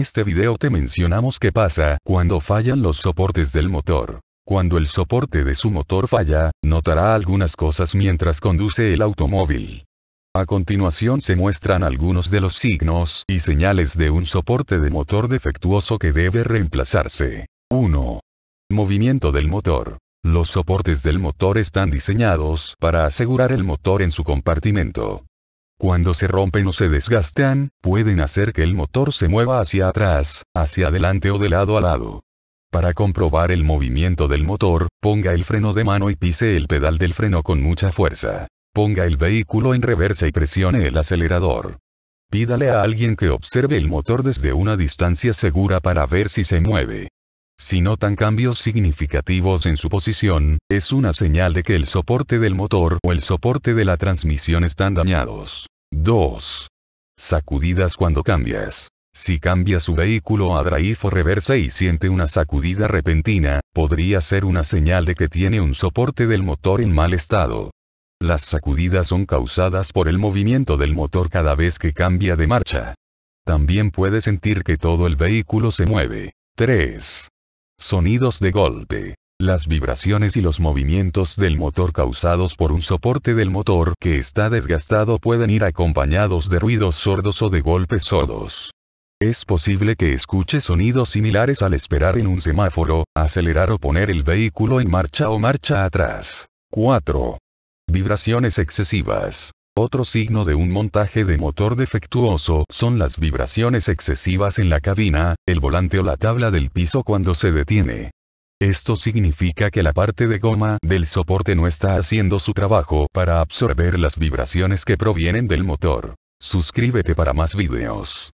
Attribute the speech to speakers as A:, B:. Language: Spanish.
A: este video te mencionamos qué pasa cuando fallan los soportes del motor. Cuando el soporte de su motor falla, notará algunas cosas mientras conduce el automóvil. A continuación se muestran algunos de los signos y señales de un soporte de motor defectuoso que debe reemplazarse. 1. Movimiento del motor. Los soportes del motor están diseñados para asegurar el motor en su compartimento. Cuando se rompen o se desgastan, pueden hacer que el motor se mueva hacia atrás, hacia adelante o de lado a lado. Para comprobar el movimiento del motor, ponga el freno de mano y pise el pedal del freno con mucha fuerza. Ponga el vehículo en reversa y presione el acelerador. Pídale a alguien que observe el motor desde una distancia segura para ver si se mueve. Si notan cambios significativos en su posición, es una señal de que el soporte del motor o el soporte de la transmisión están dañados. 2. Sacudidas cuando cambias. Si cambia su vehículo a drive o reversa y siente una sacudida repentina, podría ser una señal de que tiene un soporte del motor en mal estado. Las sacudidas son causadas por el movimiento del motor cada vez que cambia de marcha. También puede sentir que todo el vehículo se mueve. 3. Sonidos de golpe. Las vibraciones y los movimientos del motor causados por un soporte del motor que está desgastado pueden ir acompañados de ruidos sordos o de golpes sordos. Es posible que escuche sonidos similares al esperar en un semáforo, acelerar o poner el vehículo en marcha o marcha atrás. 4. Vibraciones excesivas. Otro signo de un montaje de motor defectuoso son las vibraciones excesivas en la cabina, el volante o la tabla del piso cuando se detiene. Esto significa que la parte de goma del soporte no está haciendo su trabajo para absorber las vibraciones que provienen del motor. Suscríbete para más videos.